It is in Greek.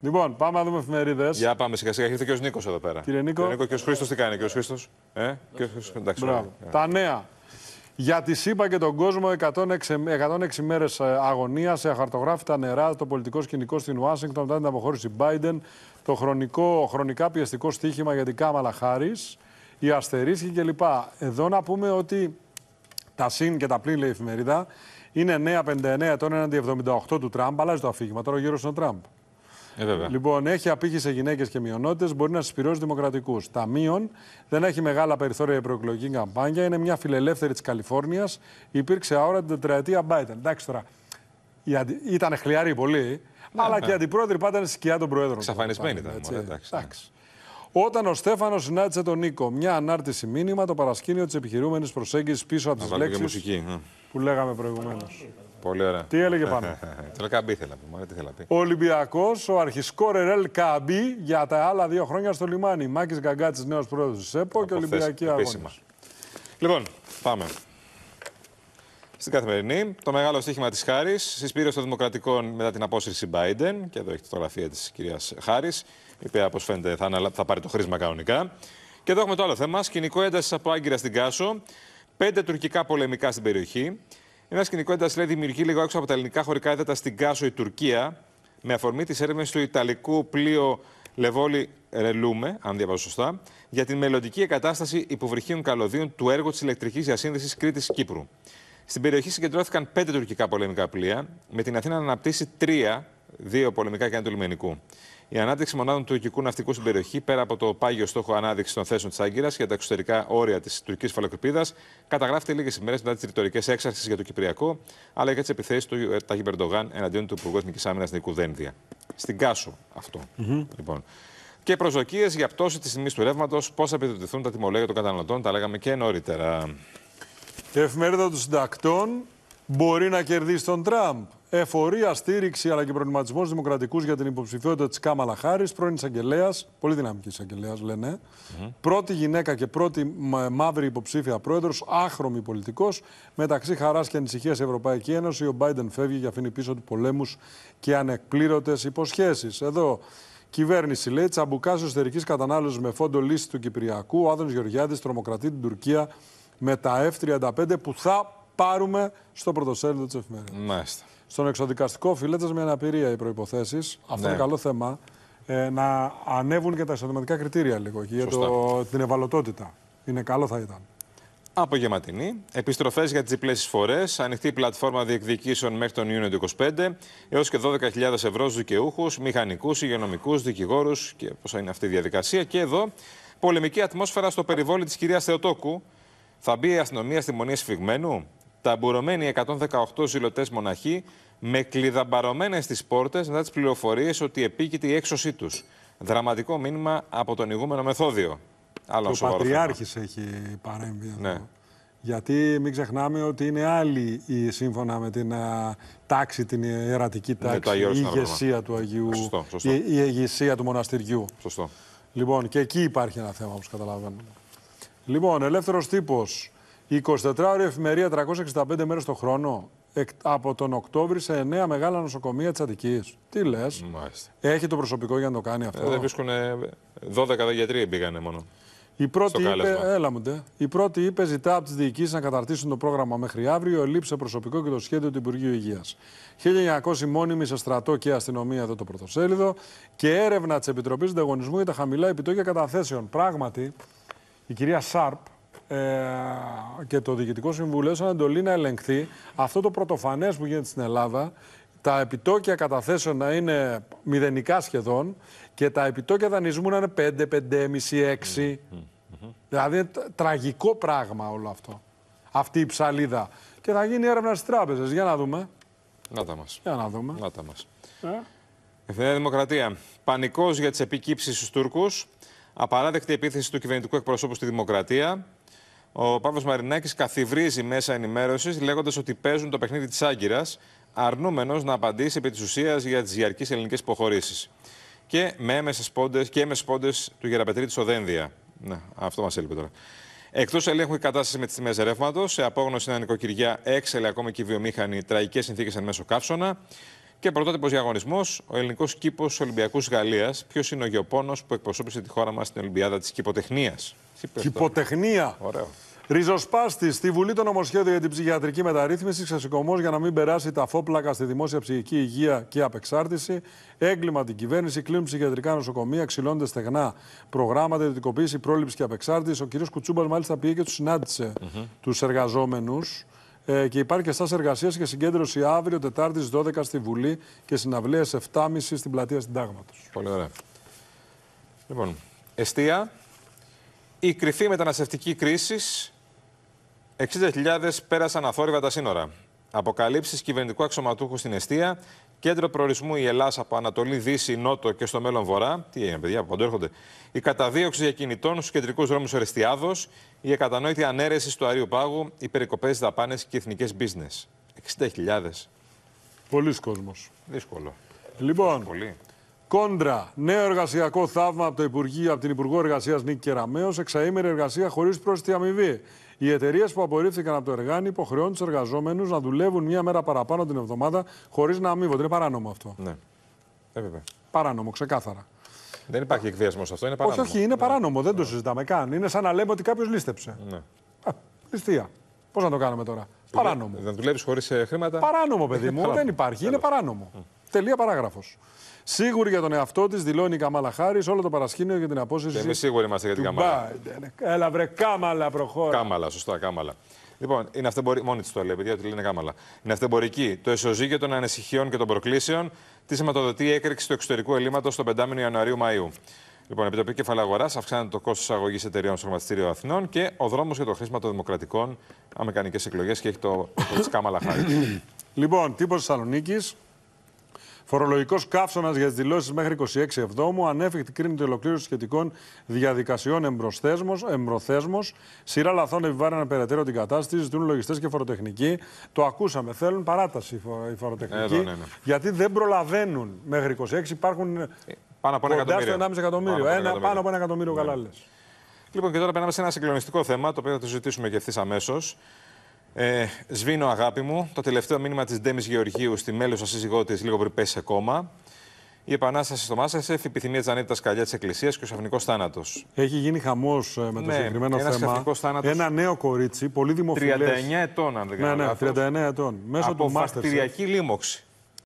Λοιπόν, πάμε να δούμε εφημερίδες. Για πάμε σιγά σιγά. Ήρθε και ο Νίκος εδώ πέρα. Κύριε Νίκο. Κύριε Νίκο και ο Χρήστος τι κάνει, και ο Χρήστος. Ε, και ο Χρήστος. εντάξει, Μπράβο. Τα νέα. Για τη ΣΥΠΑ και τον κόσμο, 106, 106 μέρε αγωνία σε αχαρτογράφητα νερά, το πολιτικό σκηνικό στην Ουάσιγκτον μετά την αποχώρηση Biden, το χρονικό, χρονικά πιεστικό στοίχημα για την Κάμαλα Χάρη, οι αστερίσκοι κλπ. Εδώ να πούμε ότι τα συν και τα πλήν, η εφημερίδα, είναι 9,59 ετών έναντι 78 του Τραμπ. Αλλάζει το αφήγημα τώρα γύρω στον Τραμπ. Ε, λοιπόν, έχει απήχη σε γυναίκες και μειονότητες, μπορεί να συσπηρώσει δημοκρατικούς. Ταμείων, δεν έχει μεγάλα περιθώρια για προεκλογική καμπάνια, είναι μια φιλελεύθερη της Καλιφόρνιας. Υπήρξε αόρα την τετραετία Biden. Εντάξει τώρα. Αντι... Ήταν χλιαρή πολύ, ναι, αλλά και ναι. οι αντιπρόεδροι πάντα είναι σκιά των προέδρων. Σαφανισμένοι ήταν. Έτσι, εντάξει, ναι. εντάξει. Όταν ο Στέφανος συνάντησε τον Νίκο, μια ανάρτηση μήνυμα το παρασκήνιο της επιχειρούμενης προσέγγισης πίσω από τις λέξει που λέγαμε προηγουμένως. Πολύ ωραία. Τι έλεγε πάνω. Τώρα Καμπή τι να Ο Ολυμπιακός, ο αρχισκόρε ρερελ Καμπή για τα άλλα δύο χρόνια στο λιμάνι. Μάκης Γκαγκάτσης, νέος πρόεδρος της ΕΠΟ και Ολυμπιακή Αγώνας. Λοιπόν, πάμε. Στην καθημερινή, το μεγάλο στοίχημα της Χάρης, συσπήρωση των Δημοκρατικών μετά την απόσυρση Biden. Και εδώ έχει τη φωτογραφία της κυρίας Χάρης, η οποία, όπως φαίνεται, θα, θα πάρει το χρήσμα κανονικά. Και εδώ έχουμε το άλλο θέμα. Σκηνικό έντασης από Άγκυρα στην Κάσο. Πέντε τουρκικά πολεμικά στην περιοχή. Ένα σκηνικό ένταση λέει δημιουργεί λίγο έξω από τα ελληνικά χωρικά έδατα στην Κάσο η Τουρκία με αφορμή τη έρευνα του Ιταλικού πλοίου πλοίου Ρελούμε, αν διαβάζω σωστά, για την μελλοντική εγκατάσταση υποβρυχίων καλωδίων του έργου της ηλεκτρικής διασύνδεσης Κρήτη-Κύπρου. Στην περιοχή συγκεντρώθηκαν πέντε τουρκικά πολεμικά πλοία, με την Αθήνα να αναπτύσσει τρία δύο πολεμικά κέντρα του λιμενικού. Η ανάπτυξη μονάδων του τουρκικού ναυτικού στην περιοχή, πέρα από το πάγιο στόχο ανάδειξη των θέσεων της Άγκυρας για τα εξωτερικά όρια της τουρκικής φαλοκρηπίδας, καταγράφεται λίγες ημέρες μετά τις ρητορικές έξαρσει για το Κυπριακό, αλλά και τις επιθέσεις του ε, Ταγί Περντογάν εναντίον του Υπουργού Εθνικής Άμυνας Νικού Δένδια. Στην Κάσο αυτό. Mm-hmm. Λοιπόν. Και προσδοκίες για πτώση της τιμής του ρεύματος, πώς θα επιδοτηθούν τα τιμολόγια των καταναλωτών, τα λέγαμε και νωρίτερα. Η εφημερίδα των συντακτών μπορεί να κερδίσει τον Τραμπ εφορία στήριξη αλλά και προβληματισμός δημοκρατικούς για την υποψηφιότητα της Κάμαλα Χάρης, πρώην εισαγγελέας, πολύ δυναμική εισαγγελέας λένε, mm -hmm. πρώτη γυναίκα και πρώτη μαύρη υποψήφια πρόεδρος, άχρωμη πολιτικός. Μεταξύ χαράς και ανησυχίας Ευρωπαϊκή Ένωση, ο Biden φεύγει και αφήνει πίσω του πολέμους και ανεκπλήρωτες υποσχέσεις. Εδώ Κυβέρνηση λέει: Τσαμπουκάς εσωτερικής κατανάλωσης με φόντο λύση του Κυπριακού. Ο Άδων Γεωργιάδης τρομοκρατεί την Τουρκία με τα F-35 που θα πάρουμε στο πρωτοσέλιδο της εφημερίδας. Μάλιστα στον εξοδικαστικό οφείλεται με αναπηρία οι προποθέσει. Αυτό ναι. είναι καλό θέμα. Ε, να ανέβουν και τα εισοδηματικά κριτήρια λίγο για το, την ευαλωτότητα. Είναι καλό θα ήταν. Απογευματινή. Επιστροφές για τι διπλές εισφορές. Ανοιχτή πλατφόρμα διεκδικήσεων μέχρι τον Ιούνιο του 25. Έως και 12.000 ευρώ στου δικαιούχους, μηχανικούς, υγειονομικούς, δικηγόρους και πώ είναι αυτή η διαδικασία. Και εδώ πολεμική ατμόσφαιρα στο περιβόλι της κυρίας Θεοτόκου. Θα μπει η αστυνομία στη μονή σφιγμένου ταμπουρωμένοι 118 ζηλωτές μοναχοί με κλειδαμπαρωμένες τις πόρτες μετά τις πληροφορίες ότι επίκειται η έξωσή τους. Δραματικό μήνυμα από τον ηγούμενο μεθόδιο. Άλλο ο Πατριάρχης έχει παρέμβει εδώ. Ναι. Γιατί μην ξεχνάμε ότι είναι άλλη η σύμφωνα με την τάξη, την ιερατική ναι, τάξη, η ηγεσία του Αγίου, σωστό, σωστό. Η, η ηγεσία του μοναστηριού. Σωστό. Λοιπόν, και εκεί υπάρχει ένα θέμα, που καταλαβαίνουμε. Λοιπόν, ελεύθερος τύπος. Η 24ωρη εφημερία 365 μέρες το χρόνο από τον Οκτώβρη σε 9 μεγάλα νοσοκομεία της Αττικής. Τι λες, έχει το προσωπικό για να το κάνει αυτό. Ε, δεν βρίσκουν 12 ε, γιατροί πήγανε μόνο. Η πρώτη, είπε, έλα μου, η πρώτη είπε ζητά από τις διοικήσεις να καταρτήσουν το πρόγραμμα μέχρι αύριο, ελείψε προσωπικό και το σχέδιο του Υπουργείου Υγείας. 1900 μόνιμη σε στρατό και αστυνομία, εδώ το πρωτοσέλιδο, και έρευνα της Επιτροπής Συνταγωνισμού για τα χαμηλά επιτόκια καταθέσεων. Πράγματι, η κυρία Σάρπ, ε, και το Διοικητικό Συμβούλιο σαν εντολή να ελεγχθεί αυτό το πρωτοφανές που γίνεται στην Ελλάδα, τα επιτόκια καταθέσεων να είναι μηδενικά σχεδόν και τα επιτόκια δανεισμού να είναι 5, 5,5, 6. Δηλαδή είναι τραγικό πράγμα όλο αυτό. Αυτή η ψαλίδα. Και θα γίνει έρευνα στις τράπεζες. Για να δούμε. Να τα μας. Για να δούμε. Να μας. Ε. Εθνική Δημοκρατία. Πανικός για τις επικύψεις στους Τούρκους. Απαράδεκτη επίθεση του κυβερνητικού εκπροσώπου στη Δημοκρατία. Ο Παύλος Μαρινάκης καθιβρίζει μέσα ενημέρωσης λέγοντας ότι παίζουν το παιχνίδι της Άγκυρας, αρνούμενος να απαντήσει επί της ουσίας για τις διαρκείς ελληνικές υποχωρήσεις. Και με έμεσες πόντες και έμεσες πόντες του γεραπετρίτη στο Δένδια. Ναι, αυτό μας έλειπε τώρα. Εκτός ελέγχου η κατάσταση με τις τιμές ρεύματος. Σε απόγνωση είναι νοικοκυριά, έξελε ακόμα και οι βιομήχανοι, τραγικές συνθήκες εν μέσω καύσωνα. Και πρωτότυπος διαγωνισμός, ο ελληνικός κήπος Ολυμπιακούς Γαλλίας. Ποιος είναι ο γεωπόνος που εκπροσώπησε τη χώρα μας στην Ολυμπιάδα της Κυποτεχνίας. Κυποτεχνία! Ωραίο. Ριζοσπάστη στη Βουλή το νομοσχέδιο για την ψυχιατρική μεταρρύθμιση, ξεσηκωμός για να μην περάσει τα φόπλακα στη δημόσια ψυχική υγεία και απεξάρτηση. Έγκλημα την κυβέρνηση, κλείνουν ψυχιατρικά νοσοκομεία, ξυλώνονται στεγνά προγράμματα, ιδιωτικοποίηση, πρόληψη και απεξάρτηση. Ο κ. Κουτσούμπας μάλιστα πήγε και τους συνάντησε mm -hmm. τους εργαζόμενους. Ε, και υπάρχει και στάση εργασίας και συγκέντρωση αύριο, Τετάρτης 12 στη Βουλή και συναυλία 7.30 στην πλατεία Συντάγματος. Πολύ ωραία. Λοιπόν, εστία. Η κρυφή μεταναστευτική κρίση 60.000 πέρασαν αθόρυβα τα σύνορα. Αποκαλύψεις κυβερνητικού αξιωματούχου στην Εστία, κέντρο προορισμού η Ελλάδα από Ανατολή, Δύση, Νότο και στο μέλλον Βορρά. Τι έγινε, παιδιά, από παντού έρχονται. Η καταδίωξη διακινητών στους κεντρικούς δρόμους Ορεστιάδο, η εκατανόητη ανέρεση του Αρίου Πάγου, οι περικοπές δαπάνες και εθνικές business. 60.000. Πολλοί κόσμος. Δύσκολο. Λοιπόν, Πολύ. Κόντρα, νέο εργασιακό θαύμα από, το Υπουργείο, από την Υπουργό Εργασίας Νίκη Κεραμέο, εξαήμερη εργασία χωρίς πρόσθετη αμοιβή. Οι εταιρείες που απορρίφθηκαν από το εργάνι υποχρεώνουν τους εργαζόμενους να δουλεύουν μία μέρα παραπάνω την εβδομάδα χωρίς να αμείβονται. Είναι παράνομο αυτό. Ναι. Βέβαια. Παράνομο, ξεκάθαρα. Δεν υπάρχει εκβιασμός αυτό, είναι παράνομο. Όχι, όχι, είναι ναι. παράνομο, ναι. δεν το ναι. συζητάμε καν. Είναι σαν να λέμε ότι κάποιος λίστεψε. Ναι. Α, Πώς να το κάνουμε τώρα. Παράνομο. Δεν δουλεύεις χωρίς ε, χρήματα. Παράνομο, παιδί μου. δεν υπάρχει. Είναι παράνομο. Τελεία παράγραφος. Σίγουρη για τον εαυτό της, δηλώνει η Καμάλα Χάρη όλο το παρασκήνιο για την απόσυρση. Εμείς σίγουροι είμαστε για την Καμάλα. Ε, έλα, βρε, Κάμαλα, προχώρα. Κάμαλα, σωστά, Κάμαλα. Λοιπόν, είναι αυτεμπορική. Μόνη της το λέει, παιδιά, ότι λένε κάμαλα. Είναι αυτεμπορική. Το ισοζύγιο των ανησυχιών και των προκλήσεων τη σηματοδοτεί η έκρηξη του εξωτερικού ελλείμματος τον 5 Ιανουαρίου Μαου. Λοιπόν, επιτροπή αγορά, αυξάνεται το κόστος αγωγής εταιρεών στο χρηματιστήριο Αθηνών και ο δρόμος για το χρήσμα των δημοκρατικών αμερικανικές εκλογές και έχει το, το, Κάμαλα Χάρη. Λοιπόν, τύπος Θεσσαλονίκης. Φορολογικός καύσωνας για τις δηλώσεις μέχρι 26 Εβδόμου. Ανέφικτη κρίνη την ολοκλήρωση σχετικών διαδικασιών εμπροθέσμω. Σειρά λαθών επιβάρυναν περαιτέρω την κατάσταση. Ζητούν λογιστές και φοροτεχνικοί. Το ακούσαμε. Θέλουν παράταση οι φοροτεχνικοί. Εδώ, ναι, ναι. Γιατί δεν προλαβαίνουν μέχρι 26. Υπάρχουν ε, πάνω από ένα εκατομμύριο. 1,5 εκατομμύριο. Πάνω, από ένα εκατομμύριο ναι. καλά λες. Λοιπόν, και τώρα περνάμε σε ένα συγκλονιστικό θέμα, το οποίο θα το συζητήσουμε και ευθύς αμέσως. Ε, σβήνω αγάπη μου. Το τελευταίο μήνυμα της Ντέμις Γεωργίου στη μέλουσα σύζυγό της λίγο πριν πέσει σε κόμμα. Η επανάσταση στο Μάσασεφ, η επιθυμία τη ανέτητα καλιά της Εκκλησίας και ο σαφνικό θάνατος. Έχει γίνει χαμός ε, με το ναι, συγκεκριμένο θέμα. Ένα νέο κορίτσι, πολύ δημοφιλές. 39 ετών, αν δεν ναι, κάνω Ναι, ναι, 39 ετών. Μέσω από του λίμωξη.